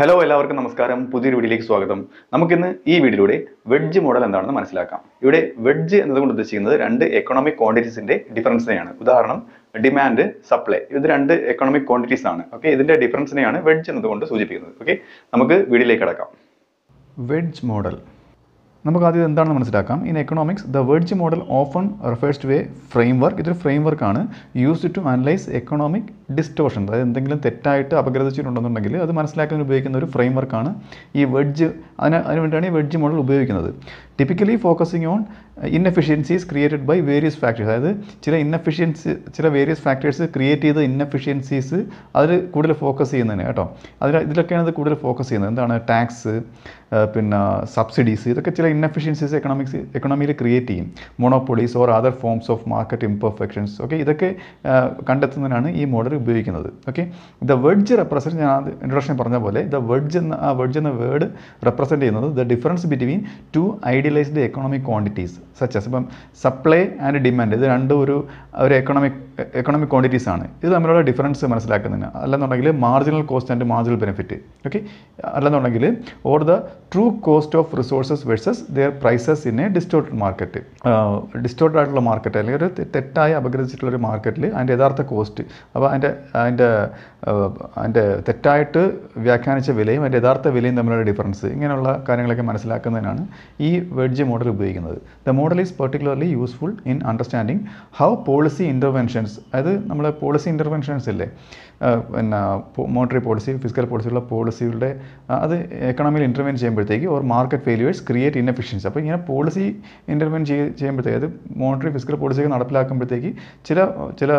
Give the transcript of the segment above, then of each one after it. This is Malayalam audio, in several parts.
ഹലോ എല്ലാവർക്കും നമസ്കാരം പുതിയൊരു വീഡിയോയിലേക്ക് സ്വാഗതം നമുക്കിന്ന് ഈ വീഡിയോയിലൂടെ വെഡ്ജ് മോഡൽ എന്താണെന്ന് മനസ്സിലാക്കാം ഇവിടെ വെഡ്ജ് എന്നതുകൊണ്ട് ഉദ്ദേശിക്കുന്നത് രണ്ട് എക്കണോമിക് ക്വാണ്ടിറ്റീസിന്റെ ഡിഫറൻസിനെയാണ് ഉദാഹരണം ഡിമാൻഡ് സപ്ലൈ ഇത് രണ്ട് എക്കണോമിക് ക്വാണ്ടിറ്റീസ് ആണ് ഓക്കെ ഇതിന്റെ ഡിഫറൻസിനെയാണ് വെഡ്ജ് എന്നതുകൊണ്ട് സൂചിപ്പിക്കുന്നത് ഓക്കെ നമുക്ക് വീഡിയോയിലേക്ക് കിടക്കാം വെഡ്ജ് മോഡൽ നമുക്ക് ആദ്യം എന്താണെന്ന് മനസ്സിലാക്കാം in economics the wedge model often refers to a framework ഇതൊരു ഫ്രെയിം വർക്കാണ് used to analyse economic distortion അതായത് എന്തെങ്കിലും തെറ്റായിട്ട് അപഗ്രഥിച്ചിട്ടുണ്ടെന്നുണ്ടെങ്കിൽ അത് മനസ്സിലാക്കാൻ ഉപയോഗിക്കുന്ന ഒരു ഫ്രെയിം വർക്കാണ് ഈ വെഡ്ജ് അതിന് അതിന് വേണ്ടിയാണ് ഈ വെഡ്ജ് മോഡൽ ഉപയോഗിക്കുന്നത് typically focusing on inefficiencies created by various factors അതായത് ചില ഇന്നഫിഷ്യൻസി ചില വേരിയസ് ഫാക്ടേഴ്സ് ക്രിയേറ്റ് ചെയ്ത ഇന്നഫിഷ്യൻസീസ് അതിൽ കൂടുതൽ ഫോക്കസ് ചെയ്യുന്നതിന് കേട്ടോ അതിൽ ഇതിലൊക്കെയാണ് അത് കൂടുതൽ ഫോക്കസ് ചെയ്യുന്നത് എന്താണ് ടാക്സ് പിന്നെ സബ്സിഡീസ് ഇതൊക്കെ ചില ഇൻഎഫിഷ്യൻസീസ് എക്കണോമിക്സ് എക്കണോമിയിൽ ക്രിയേറ്റ് ചെയ്യും monopolies or other forms of market imperfections okay ഇതൊക്കെ കണ്ടെത്തുന്നതിനാണ് ഈ മോഡൽ ഉപയോഗിക്കുന്നത് ഓക്കെ ദ വെഡ്ജ് റെപ്രസെൻറ്റ് ഞാൻ ഇൻട്രൊഡക്ഷൻ പറഞ്ഞ പോലെ ദ വെഡ്ജ് എന്ന ആ വെഡ്ജ് എന്ന വേർഡ് റെപ്രസെൻറ്റ് ചെയ്യുന്നത് the difference between two idealised economic quantities such as ഇപ്പം സപ്ലൈ ആൻഡ് ഡിമാൻഡ് ഇത് രണ്ടും ഒരു ഒരു എക്കണോമിക് എക്കണോമിക് ക്വാണ്ടിറ്റീസ് ആണ് ഇത് തമ്മിലുള്ള ഡിഫറൻസ് മനസ്സിലാക്കുന്നതിന് അല്ലെന്നുണ്ടെങ്കിൽ marginal cost and marginal benefit okay അല്ലെന്നുണ്ടെങ്കിൽ or the true cost of resources versus their prices in a distorted market distorted ആയിട്ടുള്ള മാർക്കറ്റ് അല്ലെങ്കിൽ ഒരു തെറ്റായി അപഗ്രഹിച്ചിട്ടുള്ള ഒരു മാർക്കറ്റിൽ അതിൻ്റെ യഥാർത്ഥ കോസ്റ്റ് അപ്പോൾ അതിൻ്റെ അതിൻ്റെ അതിൻ്റെ തെറ്റായിട്ട് വ്യാഖ്യാനിച്ച വിലയും അതിൻ്റെ യഥാർത്ഥ വിലയും തമ്മിലുള്ള ഡിഫറൻസ് ഇങ്ങനെയുള്ള കാര്യങ്ങളൊക്കെ മനസ്സിലാക്കുന്നതിനാണ് ഈ വെഡ്ജ് മോഡൽ ഉപയോഗിക്കുന്നത് the model is particularly useful in understanding how policy interventions അതായത് നമ്മളെ പോളിസി ഇൻ്റർവെൻഷൻസ് ഇല്ലേ പിന്നെ മോണിറ്ററി പോളിസി ഫിസിക്കൽ പോളിസിയുള്ള പോളിസിയുടെ അത് എക്കണോമിയിൽ ഇൻ്റർവെൻ ചെയ്യുമ്പോഴത്തേക്ക് or market failures create inefficiency അപ്പോൾ ഇങ്ങനെ പോളിസി ഇൻ്റർവെൻ ചെയ്ത് ചെയ്യുമ്പോഴത്തേക്ക് അത് മോണിറ്ററി ഫിസിക്കൽ പോളിസിയൊക്കെ നടപ്പിലാക്കുമ്പോഴത്തേക്ക് ചില ചില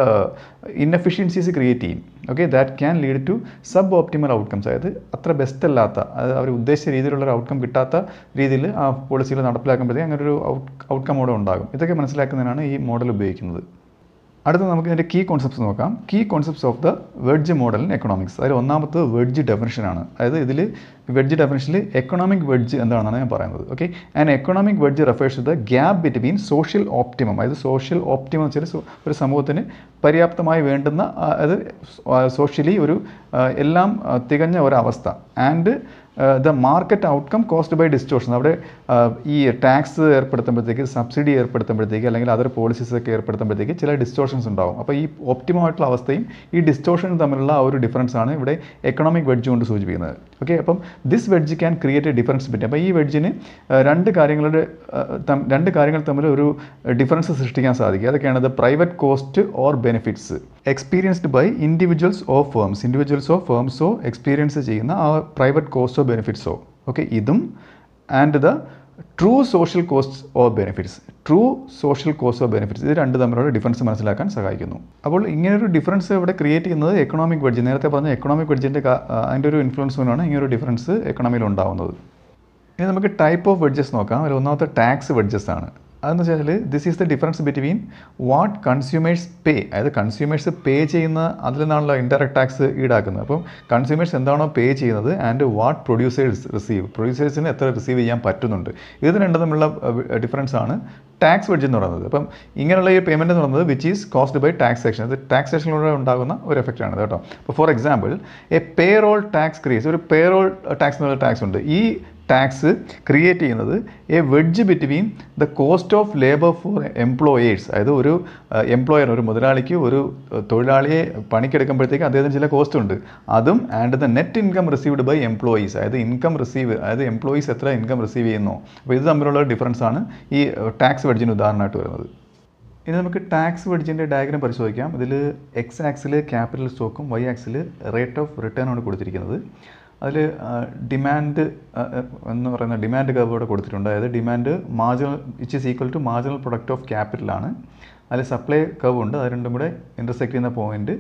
ഇൻഎഫിഷ്യൻസീസ് ക്രിയേറ്റ് ചെയ്യും okay that can lead to suboptimal outcomes അതായത് അത്ര ബെസ്റ്റ് അല്ലാത്ത അത് അവർ ഉദ്ദേശിച്ച രീതിയിലുള്ള ഒരു ഔട്ട്കം കിട്ടാത്ത രീതിയിൽ ആ പോളിസികൾ നടപ്പിലാക്കുമ്പോഴത്തേക്കും അങ്ങനെ ഒരു ഔട്ട് ഔട്ട്കം അവിടെ ഉണ്ടാകും ഇതൊക്കെ മനസ്സിലാക്കുന്നതിനാണ് ഈ മോഡൽ ഉപയോഗിക്കുന്നത് അടുത്ത നമുക്ക് ഇതിൻ്റെ കീ കോൺസെപ്റ്റ്സ് നോക്കാം key concepts of the wedge model in economics അതിൽ ഒന്നാമത്തെ വെഡ്ജ് ആണ് അതായത് ഇതിൽ വെഡ്ജ് ഡെഫിനേഷനിൽ എക്കണോമിക് വെഡ്ജ് എന്താണെന്നാണ് ഞാൻ പറയുന്നത് okay and economic wedge refers to the gap between social optimum അതായത് സോഷ്യൽ ഓപ്റ്റിമം എന്ന് വെച്ചാൽ ഒരു സമൂഹത്തിന് പര്യാപ്തമായി വേണ്ടുന്ന അതായത് സോഷ്യലി ഒരു എല്ലാം തികഞ്ഞ ഒരവസ്ഥ and the market outcome cost by distortion അവിടെ uh, ഈ ടാക്സ് ഏർപ്പെടുത്തുമ്പോഴത്തേക്ക് സബ്സിഡി ഏർപ്പെടുത്തുമ്പോഴത്തേക്ക് അല്ലെങ്കിൽ അതർ പോളിസീസ് ഒക്കെ ഏർപ്പെടുത്തുമ്പോഴത്തേക്ക് ചില ഡിസ്റ്റോഷൻസ് ഉണ്ടാവും അപ്പോൾ ഈ ഒപ്റ്റിമമായിട്ടുള്ള അവസ്ഥയും ഈ ഡിസ്റ്റോഷൻ തമ്മിലുള്ള ആ ഒരു ഡിഫറൻസ് ആണ് ഇവിടെ എക്കണോമിക് വെഡ്ജ് കൊണ്ട് സൂചിപ്പിക്കുന്നത് ഓക്കെ അപ്പം this wedge can create a difference പറ്റും അപ്പോൾ ഈ വെഡ്ജിന് uh, രണ്ട് കാര്യങ്ങളുടെ uh, രണ്ട് കാര്യങ്ങൾ തമ്മിൽ ഒരു ഡിഫറൻസ് സൃഷ്ടിക്കാൻ സാധിക്കും അതൊക്കെയാണ് the private cost or benefits experienced by individuals of firms ഇൻഡിവിജ്വൽസോ ഫേംസോ എക്സ്പീരിയൻസ് ചെയ്യുന്ന ആ പ്രൈവറ്റ് കോസ്റ്റോ ബെനിഫിറ്റ്സോ ഓക്കെ ഇതും and the true social costs or benefits true social cost or benefits ഇത് രണ്ട് തമ്മിലുള്ള ഡിഫറൻസ് മനസ്സിലാക്കാൻ സഹായിക്കുന്നു അപ്പോൾ ഇങ്ങനൊരു ഡിഫറൻസ് ഇവിടെ ക്രിയേറ്റ് ചെയ്യുന്നത് എക്കണോമിക് വെഡ്ജ് നേരത്തെ പറഞ്ഞ എക്കണോമിക് വെഡ്ജിൻ്റെ അതിൻ്റെ ഒരു ഇൻഫ്ലുവൻസ് കൊണ്ടാണ് ഇങ്ങനൊരു ഡിഫറൻസ് എക്കണോമിയിൽ ഉണ്ടാകുന്നത് ഇനി നമുക്ക് ടൈപ്പ് ഓഫ് വെഡ്ജസ് നോക്കാം അതിൽ ഒന്നാമത്തെ ടാക്സ് വെഡ്ജസ് ആണ് അതെന്ന് വെച്ചാൽ this is the difference between what consumers pay അതായത് കൺസ്യൂമേഴ്സ് പേ ചെയ്യുന്ന അതിൽ നിന്നാണല്ലോ ഇൻഡയറക്ട് ടാക്സ് ഈടാക്കുന്നത് അപ്പം കൺസ്യൂമേഴ്സ് എന്താണോ പേ ചെയ്യുന്നത് ആൻഡ് വാട്ട് പ്രൊഡ്യൂസേഴ്സ് റിസീവ് പ്രൊഡ്യൂസേഴ്സിന് എത്ര റിസീവ് ചെയ്യാൻ പറ്റുന്നുണ്ട് ഇത് രണ്ടും തമ്മിലുള്ള ഡിഫറൻസ് ആണ് ടാക്സ് വെഡ്ജ് എന്ന് പറയുന്നത് അപ്പം ഇങ്ങനെയുള്ള ഈ പേയ്മെൻറ്റ് എന്ന് പറയുന്നത് which is caused by taxation അത് ടാക്സ് സെക്ഷനിലൂടെ ഉണ്ടാകുന്ന ഒരു എഫക്റ്റ് ആണ് കേട്ടോ അപ്പോൾ for example a payroll tax creates ഒരു പേറോൾ ടാക്സ് എന്നുള്ള ടാക്സ് ഉണ്ട് ഈ ടാക്സ് ക്രിയേറ്റ് ചെയ്യുന്നത് a wedge between the cost of labour for employers അതായത് ഒരു എംപ്ലോയർ uh, ഒരു മുതലാളിക്ക് ഒരു uh, തൊഴിലാളിയെ പണിക്കെടുക്കുമ്പോഴത്തേക്ക് അദ്ദേഹത്തിന് ചില കോസ്റ്റ് ഉണ്ട് അതും and the net income received by employees അതായത് ഇൻകം റിസീവ് അതായത് എംപ്ലോയീസ് എത്ര ഇൻകം റിസീവ് ചെയ്യുന്നു അപ്പോൾ ഇത് തമ്മിലുള്ള ഡിഫറൻസ് ആണ് ഈ ടാക്സ് uh, വെഡ്ജിന് ഉദാഹരണമായിട്ട് വരുന്നത് ഇനി നമുക്ക് ടാക്സ് വെഡ്ജിൻ്റെ ഡയഗ്രാം പരിശോധിക്കാം ഇതിൽ എക്സ് ആക്സിൽ ക്യാപിറ്റൽ സ്റ്റോക്കും വൈ ആക്സിൽ റേറ്റ് ഓഫ് റിട്ടേൺ ആണ് കൊടുത്തിരിക്കുന്നത് അതിൽ ഡിമാൻഡ് എന്ന് പറയുന്ന ഡിമാൻഡ് കർവ് ഇവിടെ കൊടുത്തിട്ടുണ്ട് അതായത് demand marginal it is equal to marginal product of ക്യാപിറ്റലാണ് അതിൽ സപ്ലൈ കവ് ഉണ്ട് അത് രണ്ടും കൂടെ ഇൻ്റർസെക്ട് ചെയ്യുന്ന പോയിൻറ്റ്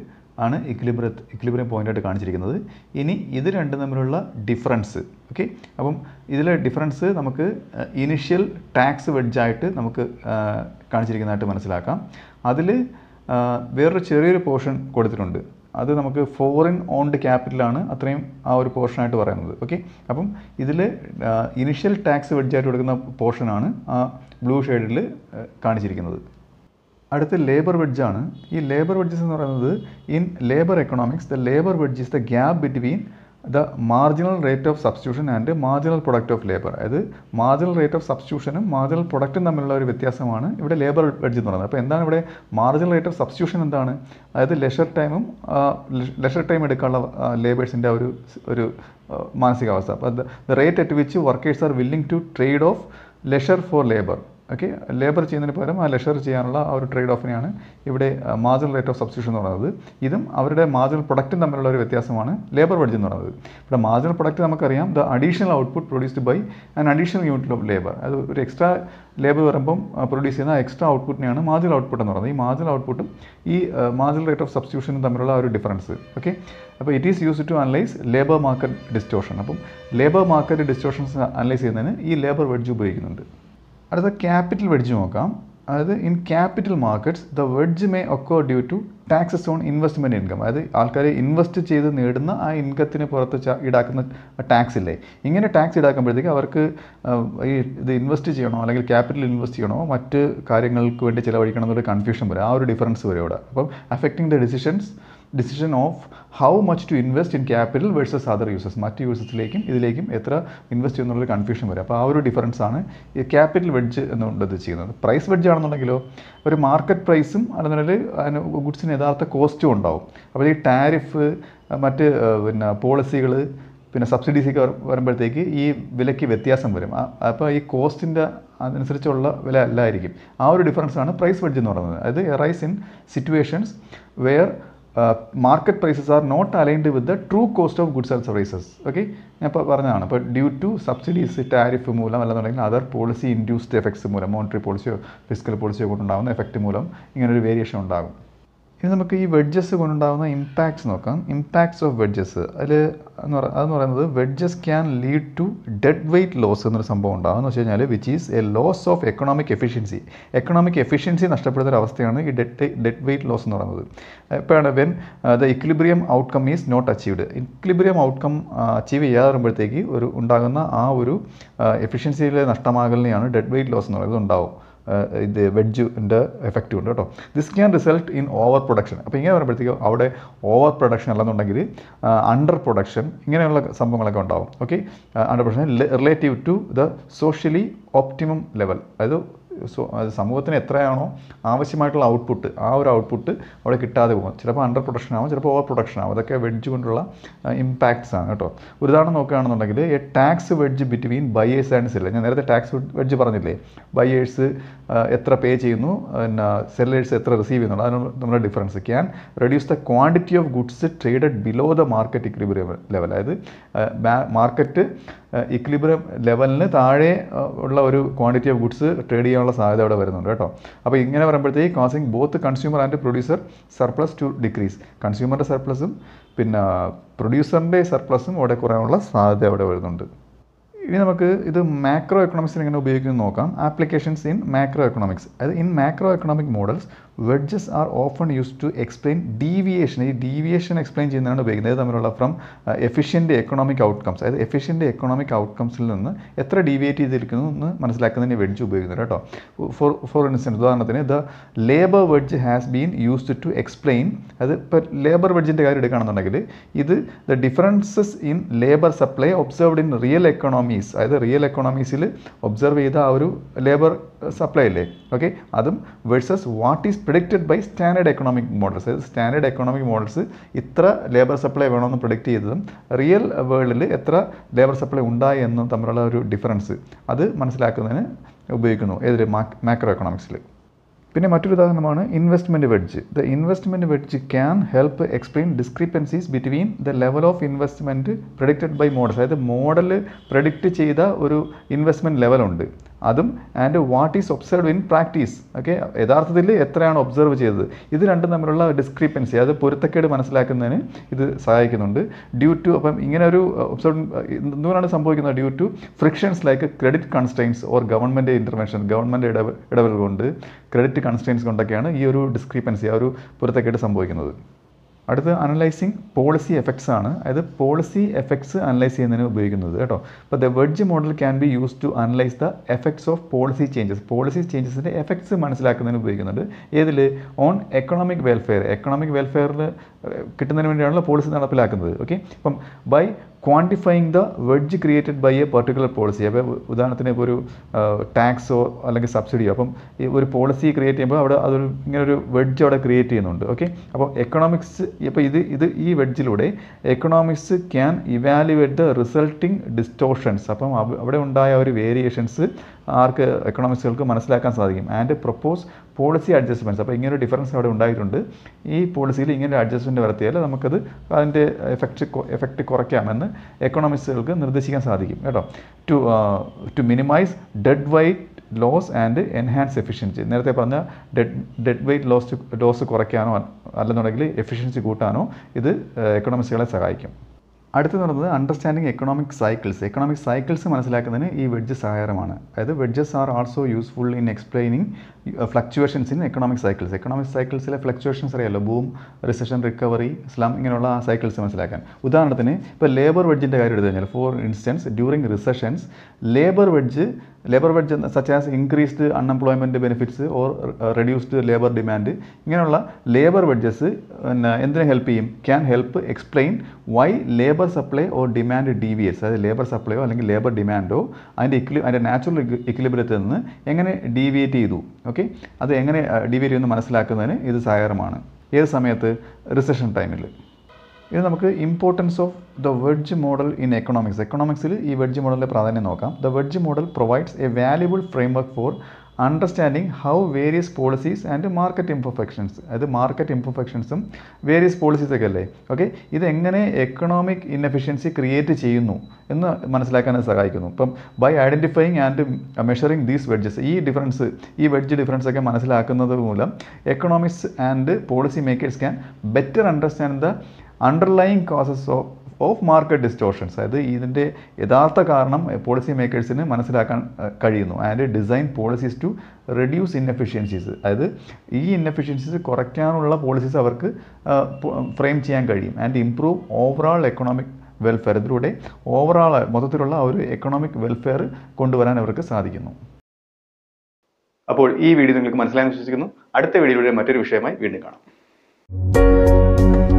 ആണ് ഇക്ലിബ്ര ഇക്ലിബ്രിയം പോയിൻ്റായിട്ട് കാണിച്ചിരിക്കുന്നത് ഇനി ഇത് രണ്ടും തമ്മിലുള്ള ഡിഫറൻസ് ഓക്കെ അപ്പം ഇതിലെ ഡിഫറൻസ് നമുക്ക് ഇനിഷ്യൽ ടാക്സ് വെഡ്ജായിട്ട് നമുക്ക് കാണിച്ചിരിക്കുന്നതായിട്ട് മനസ്സിലാക്കാം അതിൽ വേറൊരു ചെറിയൊരു പോർഷൻ കൊടുത്തിട്ടുണ്ട് അത് നമുക്ക് ഫോറിൻ ഓൺഡ് ക്യാപിറ്റലാണ് അത്രയും ആ ഒരു പോർഷനായിട്ട് പറയുന്നത് ഓക്കെ അപ്പം ഇതിൽ ഇനിഷ്യൽ ടാക്സ് വെഡ്ജായിട്ട് കൊടുക്കുന്ന പോർഷനാണ് ആ ബ്ലൂ ഷെയ്ഡിൽ കാണിച്ചിരിക്കുന്നത് അടുത്ത ലേബർ വെഡ്ജാണ് ഈ ലേബർ വെഡ്ജസ് എന്ന് പറയുന്നത് in labour economics the labour wedge is the gap between the marginal rate of substitution and marginal product of labour അതായത് മാർജിനൽ റേറ്റ് ഓഫ് സബ്സ്റ്റിറ്റ്യൂഷനും മാർജിനൽ പ്രൊഡക്റ്റും തമ്മിലുള്ള ഒരു വ്യത്യാസമാണ് ഇവിടെ ലേബർ വെഡ്ജ് എന്ന് പറയുന്നത് അപ്പോൾ എന്താണ് ഇവിടെ മാർജിനൽ റേറ്റ് ഓഫ് സബ്സ്റ്റിറ്റ്യൂഷൻ എന്താണ് അതായത് ലെഷർ ടൈമും ലെഷർ ടൈം എടുക്കാനുള്ള ലേബേഴ്സിൻ്റെ ഒരു ഒരു മാനസികാവസ്ഥ അപ്പോൾ the rate at which workers are willing to trade off leisure for labour okay labour ചെയ്യുന്നതിന് പകരം ആ ലെഷർ ചെയ്യാനുള്ള ആ ഒരു ട്രേഡ് ഓഫിനെയാണ് ഇവിടെ മാർജിനൽ റേറ്റ് ഓഫ് സബ്സ്റ്റിറ്റ്യൂഷൻ എന്ന് പറയുന്നത് ഇതും അവരുടെ മാർജിനൽ പ്രൊഡക്റ്റും തമ്മിലുള്ള ഒരു വ്യത്യാസമാണ് ലേബർ വെഡ്ജ് എന്ന് പറയുന്നത് ഇവിടെ മാർജിനൽ പ്രൊഡക്റ്റ് നമുക്കറിയാം the additional output produced by an additional unit of labour അത് ഒരു എക്സ്ട്രാ ലേബർ വരുമ്പം പ്രൊഡ്യൂസ് ചെയ്യുന്ന എക്സ്ട്രാ ഔട്ട്പുട്ടിനെയാണ് മാർജിനൽ ഔട്ട്പുട്ട് എന്ന് പറയുന്നത് ഈ മാർജിനൽ ഔട്ട്പുട്ടും ഈ മാർജിനൽ റേറ്റ് ഓഫ് സബ്സ്റ്റിറ്റ്യൂഷനും തമ്മിലുള്ള ഒരു ഡിഫറൻസ് ഓക്കെ അപ്പോൾ it is use to analyse labour market distortion അപ്പം ലേബർ മാർക്കറ്റ് ഡിസ്റ്റോഷൻസ് അനലൈസ് ചെയ്യുന്നതിന് ഈ ലേബർ വെഡ്ജ് ഉപയോഗിക്കുന്നുണ്ട് അടുത്ത ക്യാപിറ്റൽ വെഡ്ജ് നോക്കാം അതായത് in capital markets the wedge may occur due to taxes on investment income അതായത് ആൾക്കാർ ഇൻവെസ്റ്റ് ചെയ്ത് നേടുന്ന ആ ഇൻകത്തിന് പുറത്ത് ഈടാക്കുന്ന ടാക്സ് ഇല്ലേ ഇങ്ങനെ ടാക്സ് ഈടാക്കുമ്പോഴത്തേക്ക് അവർക്ക് ഈ ഇത് ഇൻവെസ്റ്റ് ചെയ്യണോ അല്ലെങ്കിൽ ക്യാപിറ്റൽ ഇൻവെസ്റ്റ് ചെയ്യണോ മറ്റ് കാര്യങ്ങൾക്ക് വേണ്ടി ചിലവഴിക്കണം എന്നൊരു കൺഫ്യൂഷൻ വരും ആ ഒരു ഡിഫറൻസ് വരും അവിടെ അപ്പം affecting the decisions decision of how much to invest in capital versus other uses മറ്റ് യൂസസിലേക്കും ഇതിലേക്കും എത്ര ഇൻവെസ്റ്റ് ചെയ്യുന്നുള്ളൊരു കൺഫ്യൂഷൻ വരും അപ്പോൾ ആ ഒരു ഡിഫറൻസ് ആണ് ഈ ക്യാപിറ്റൽ വെഡ്ജ് എന്നുള്ളത് ചെയ്യുന്നത് പ്രൈസ് വെഡ്ജ് ആണെന്നുണ്ടെങ്കിലോ ഒരു മാർക്കറ്റ് പ്രൈസും അല്ലെന്നുണ്ടെങ്കിൽ അതിന് ഗുഡ്സിന് യഥാർത്ഥ കോസ്റ്റും ഉണ്ടാവും അപ്പോൾ ഈ ടാരിഫ് മറ്റ് പിന്നെ പോളിസികൾ പിന്നെ സബ്സിഡീസൊക്കെ വരുമ്പോഴത്തേക്ക് ഈ വിലയ്ക്ക് വ്യത്യാസം വരും അപ്പോൾ ഈ കോസ്റ്റിൻ്റെ അതനുസരിച്ചുള്ള വില അല്ലായിരിക്കും ആ ഒരു ഡിഫറൻസാണ് പ്രൈസ് വെഡ്ജ് എന്ന് പറയുന്നത് അതായത് arise in situations where market prices are not aligned with the true cost of goods and services okay ഞാൻ പറഞ്ഞതാണ് ഇപ്പോൾ ഡ്യൂ ടു സബ്സിഡീസ് ടാരിഫ് മൂലം അല്ലെന്നുണ്ടെങ്കിൽ അതർ പോളിസി ഇൻഡ്യൂസ്ഡ് എഫക്ട്സ് മൂലം മോണിറ്ററി പോളിസിയോ ഫിസിക്കൽ പോളിസിയോ കൊണ്ടുണ്ടാകുന്ന എഫക്റ്റ് മൂലം ഇങ്ങനൊരു വേരിയേഷൻ ഉണ്ടാകും ഇനി നമുക്ക് ഈ വെഡ്ജസ് കൊണ്ടുണ്ടാകുന്ന ഇമ്പാക്ട്സ് നോക്കാം ഇമ്പാക്ട്സ് ഓഫ് വെഡ്ജസ് അതിൽ എന്ന് പറ അതെന്ന് പറയുന്നത് wedges can lead to dead weight loss എന്നൊരു സംഭവം ഉണ്ടാകും എന്ന് വെച്ച് കഴിഞ്ഞാൽ which is a loss of economic efficiency economic efficiency നഷ്ടപ്പെടുന്ന ഒരു അവസ്ഥയാണ് ഈ ഡെഡ് ഡെഡ് വെയ്റ്റ് ലോസ് എന്ന് പറയുന്നത് എപ്പോഴാണ് when the equilibrium outcome is not achieved equilibrium outcome achieve ചെയ്യാതെ വരുമ്പോഴത്തേക്ക് ഒരു ഉണ്ടാകുന്ന ആ ഒരു എഫിഷ്യൻസിയിലെ uh, നഷ്ടമാകലിനെയാണ് ഡെഡ് വെയ്റ്റ് ലോസ് എന്ന് പറയുന്നത് ഉണ്ടാവും ഇത് വെഡ്ജിൻ്റെ എഫക്റ്റ് ഉണ്ട് കേട്ടോ this can result in over production അപ്പോൾ ഇങ്ങനെ പറയുമ്പോഴത്തേക്കും അവിടെ ഓവർ പ്രൊഡക്ഷൻ അല്ലെന്നുണ്ടെങ്കിൽ അണ്ടർ പ്രൊഡക്ഷൻ ഇങ്ങനെയുള്ള സംഭവങ്ങളൊക്കെ ഉണ്ടാവും okay under production relative to the socially optimum level അതായത് സമൂഹത്തിന് എത്രയാണോ ആവശ്യമായിട്ടുള്ള ഔട്ട്പുട്ട് ആ ഒരു ഔട്ട്പുട്ട് അവിടെ കിട്ടാതെ പോകും ചിലപ്പോൾ അണ്ടർ പ്രൊഡക്ഷൻ ആവും ചിലപ്പോൾ ഓവർ പ്രൊഡക്ഷൻ ആവും അതൊക്കെ വെഡ്ജ് കൊണ്ടുള്ള ഇമ്പാക്ട്സ് ആണ് കേട്ടോ ഒരു ഉദാഹരണം നോക്കുകയാണെന്നുണ്ടെങ്കിൽ a tax wedge between buyers and sellers ഞാൻ നേരത്തെ ടാക്സ് വെഡ്ജ് പറഞ്ഞില്ലേ ബയേഴ്സ് എത്ര പേ ചെയ്യുന്നു പിന്നെ സെല്ലേഴ്സ് എത്ര റിസീവ് ചെയ്യുന്നു അതിന് നമ്മുടെ difference can reduce the quantity of goods traded below the market equilibrium level അതായത് മാർക്കറ്റ് ഇക്ലിബ്രം ലെവലിന് താഴെ ഉള്ള ഒരു ക്വാണ്ടിറ്റി ഓഫ് ഗുഡ്സ് ട്രേഡ് ചെയ്യാനുള്ള സാധ്യത അവിടെ വരുന്നുണ്ട് കേട്ടോ അപ്പോൾ ഇങ്ങനെ പറയുമ്പോഴത്തേക്ക് causing both consumer and producer surplus to decrease കൺസ്യൂമറിൻ്റെ സർപ്ലസും പിന്നെ പ്രൊഡ്യൂസറിൻ്റെ സർപ്ലസും അവിടെ കുറയാനുള്ള സാധ്യത അവിടെ വരുന്നുണ്ട് ഇനി നമുക്ക് ഇത് മാക്രോ എക്കണോമിക്സിന് എങ്ങനെ ഉപയോഗിക്കുന്നു നോക്കാം ആപ്ലിക്കേഷൻസ് ഇൻ മാക്രോ എക്കണോമിക്സ് അതായത് in macro economic models wedges are often use to explain deviation ഈ ഡീവിയേഷൻ എക്സ്പ്ലെയിൻ ചെയ്യുന്നതാണ് ഉപയോഗിക്കുന്നത് തമ്മിലുള്ള ഫ്രം എഫിഷ്യൻ്റ് എക്കണോമിക് ഔട്ട്കംസ് അതായത് എഫിഷ്യൻ്റ് എക്കണോമിക് ഔട്ട്കംസിൽ നിന്ന് എത്ര ഡീവിയേറ്റ് ചെയ്തിരിക്കുന്നു എന്ന് മനസ്സിലാക്കുന്നതിന് വെഡ്ജ് ഉപയോഗിക്കുന്നത് കേട്ടോ ഫോർ ഫോർ ഇൻസ്റ്റൻസ് ഉദാഹരണത്തിന് the labour wedge has been use to explain അത് ഇപ്പോൾ ലേബർ വെഡ്ജിൻ്റെ കാര്യം എടുക്കുകയാണെന്നുണ്ടെങ്കിൽ ഇത് the differences in labour supply observed in real economies അതായത് റിയൽ എക്കണോമീസിൽ ഒബ്സർവ് ചെയ്ത ആ ഒരു ലേബർ സപ്ലൈ അല്ലേ ഓക്കെ അതും versus what is predicted by standard economic models അതായത് സ്റ്റാൻഡേർഡ് എക്കണോമിക് മോഡൽസ് ഇത്ര ലേബർ സപ്ലൈ വേണമെന്ന് പ്രിഡിക്റ്റ് ചെയ്തതും റിയൽ വേൾഡിൽ എത്ര ലേബർ സപ്ലൈ ഉണ്ടായി എന്നും തമ്മിലുള്ള ഒരു ഡിഫറൻസ് അത് മനസ്സിലാക്കുന്നതിന് ഉപയോഗിക്കുന്നു ഏതൊരു മാക്രോ എക്കണോമിക്സിൽ പിന്നെ മറ്റൊരു ഉദാഹരണമാണ് investment wedge the investment wedge can help explain discrepancies between the level of investment predicted by model അതായത് മോഡൽ പ്രഡിക്റ്റ് ചെയ്ത ഒരു ഇൻവെസ്റ്റ്മെൻറ്റ് ലെവലുണ്ട് അതും and what is observe in practice okay യഥാർത്ഥത്തിൽ എത്രയാണ് ഒബ്സർവ് ചെയ്തത് ഇത് രണ്ടും തമ്മിലുള്ള ഡിസ്ക്രിപ്പൻസി അത് പൊരുത്തക്കേട് മനസ്സിലാക്കുന്നതിന് ഇത് സഹായിക്കുന്നുണ്ട് ഡ്യൂ ടു അപ്പം ഇങ്ങനെ ഒരു ഒബ്സർവ് uh, എന്തുകൊണ്ടാണ് uh, സംഭവിക്കുന്നത് due to frictions like credit constraints or government intervention government ഇടപെടൽ കൊണ്ട് ക്രെഡിറ്റ് കൺസ്റ്റൈൻസ് കൊണ്ടൊക്കെയാണ് ഈ ഒരു ഡിസ്ക്രിപ്പൻസി ആ ഒരു പൊരുത്തക്കേട് സംഭവിക്കുന്നത് അടുത്ത അനലൈസിങ് പോളിസി എഫക്ട്സ് ആണ് അതായത് പോളിസി എഫക്ട്സ് അനലൈസ് ചെയ്യുന്നതിന് ഉപയോഗിക്കുന്നത് കേട്ടോ അപ്പോൾ the wedge model can be use to analyse the effects of policy changes policy ചേഞ്ചസിൻ്റെ എഫക്ട്സ് മനസ്സിലാക്കുന്നതിന് ഉപയോഗിക്കുന്നുണ്ട് ഏതിൽ ഓൺ എക്കണോമിക് വെൽഫെയർ എക്കണോമിക് വെൽഫെയറിൽ കിട്ടുന്നതിന് വേണ്ടിയാണല്ലോ പോളിസി നടപ്പിലാക്കുന്നത് ഓക്കെ അപ്പം by quantifying the wedge created by a particular policy അപ്പോൾ ഉദാഹരണത്തിന് ഇപ്പോൾ ഒരു ടാക്സോ അല്ലെങ്കിൽ സബ്സിഡിയോ അപ്പം ഈ ഒരു പോളിസി ക്രിയേറ്റ് ചെയ്യുമ്പോൾ അവിടെ അതൊരു ഇങ്ങനെ ഒരു വെഡ്ജ് അവിടെ ക്രിയേറ്റ് ചെയ്യുന്നുണ്ട് ഓക്കെ അപ്പോൾ എക്കണോമിക്സ് ഇപ്പോൾ ഇത് ഇത് ഈ വെഡ്ജിലൂടെ economics can evaluate the resulting distortions അപ്പം അവിടെ ഉണ്ടായ ഒരു വേരിയേഷൻസ് ആർക്ക് എക്കണോമിക്സുകൾക്ക് മനസ്സിലാക്കാൻ സാധിക്കും ആൻഡ് പ്രപ്പോസ് പോളിസി അഡ്ജസ്റ്റ്മെൻറ്റ്സ് അപ്പോൾ ഇങ്ങനെ ഒരു ഡിഫറൻസ് അവിടെ ഉണ്ടായിട്ടുണ്ട് ഈ പോളിസിയിൽ ഇങ്ങനെ ഒരു അഡ്ജസ്റ്റ്മെൻറ്റ് വരുത്തിയാൽ നമുക്കത് അതിൻ്റെ എഫക്റ്റ് എഫക്റ്റ് കുറയ്ക്കാമെന്ന് എക്കണോമിസ്റ്റുകൾക്ക് നിർദ്ദേശിക്കാൻ സാധിക്കും കേട്ടോ to to minimise dead weight loss and enhance efficiency നേരത്തെ പറഞ്ഞ dead dead weight loss loss കുറയ്ക്കാനോ അല്ലെന്നുണ്ടെങ്കിൽ എഫിഷ്യൻസി കൂട്ടാനോ ഇത് എക്കണോമിസ്റ്റുകളെ സഹായിക്കും അടുത്ത് നടന്നത് understanding economic cycles economic cycles മനസ്സിലാക്കുന്നതിന് ഈ വെഡ്ജ് സഹായമാണ് അതായത് wedges are also useful in explaining fluctuations in economic cycles economic സൈക്കിൾസിലെ ഫ്ലക്ച്വേഷൻസ് അറിയാമല്ലോ ബൂം റിസഷൻ റിക്കവറി സ്ലം ഇങ്ങനെയുള്ള ആ സൈക്കിൾസ് മനസ്സിലാക്കാൻ ഉദാഹരണത്തിന് ഇപ്പോൾ ലേബർ വെഡ്ജിൻ്റെ കാര്യം എടുത്തു കഴിഞ്ഞാൽ for instance during recessions labour wedge labour wedge such as increased unemployment benefits or reduced labour demand ഇങ്ങനെയുള്ള ലേബർ വെഡ്ജസ് എന്തിനെ ഹെൽപ്പ് ചെയ്യും can help explain why labour labour supply or demand എസ് അതായത് ലേബർ സപ്ലൈയോ അല്ലെങ്കിൽ ലേബർ ഡിമാൻഡോ അതിൻ്റെ ഇക്ലി അതിൻ്റെ നാച്ചുറൽ ഇക്ലിബ്രിയത്തിൽ നിന്ന് എങ്ങനെ ഡീവിയേറ്റ് ചെയ്തു ഓക്കെ അത് എങ്ങനെ ഡീവിയേറ്റ് ചെയ്യുന്നു മനസ്സിലാക്കുന്നതിന് ഇത് സഹായകരമാണ് ഏത് സമയത്ത് റിസഷൻ ടൈമിൽ ഇത് നമുക്ക് importance of the wedge model in economics എക്കണോമിക്സിൽ ഈ വെഡ്ജ് മോഡലിൻ്റെ പ്രാധാന്യം നോക്കാം the wedge model provides a valuable framework for understanding how various policies and market imperfections അതായത് മാർക്കറ്റ് ഇംപെർഫെക്ഷൻസും വേരിയസ് പോളിസീസ് ഒക്കെ അല്ലേ ഓക്കെ ഇതെങ്ങനെ എക്കണോമിക് ഇന്നഫിഷ്യൻസി ക്രിയേറ്റ് ചെയ്യുന്നു എന്ന് മനസ്സിലാക്കാൻ സഹായിക്കുന്നു ഇപ്പം by identifying and measuring these wedges ഈ ഡിഫറൻസ് ഈ വെഡ്ജ് ഡിഫറൻസ് ഒക്കെ മനസ്സിലാക്കുന്നത് മൂലം economics and policy makers can better understand the underlying causes of of market distortions അതായത് ഇതിൻ്റെ യഥാർത്ഥ കാരണം പോളിസി eh, മേക്കേഴ്സിന് മനസ്സിലാക്കാൻ eh, കഴിയുന്നു and design policies to reduce inefficiencies അതായത് ഈ ഇൻഎഫിഷ്യൻസീസ് കുറയ്ക്കാനുള്ള പോളിസീസ് അവർക്ക് ഫ്രെയിം eh, ചെയ്യാൻ കഴിയും and improve overall economic welfare ഇതിലൂടെ ഓവറോൾ മൊത്തത്തിലുള്ള ഒരു എക്കണോമിക് വെൽഫെയർ കൊണ്ടുവരാൻ അവർക്ക് സാധിക്കുന്നു അപ്പോൾ ഈ വീഡിയോ നിങ്ങൾക്ക് മനസ്സിലായെന്ന് വിശ്വസിക്കുന്നു അടുത്ത വീഡിയോയുടെ മറ്റൊരു വിഷയമായി വീണ്ടും കാണാം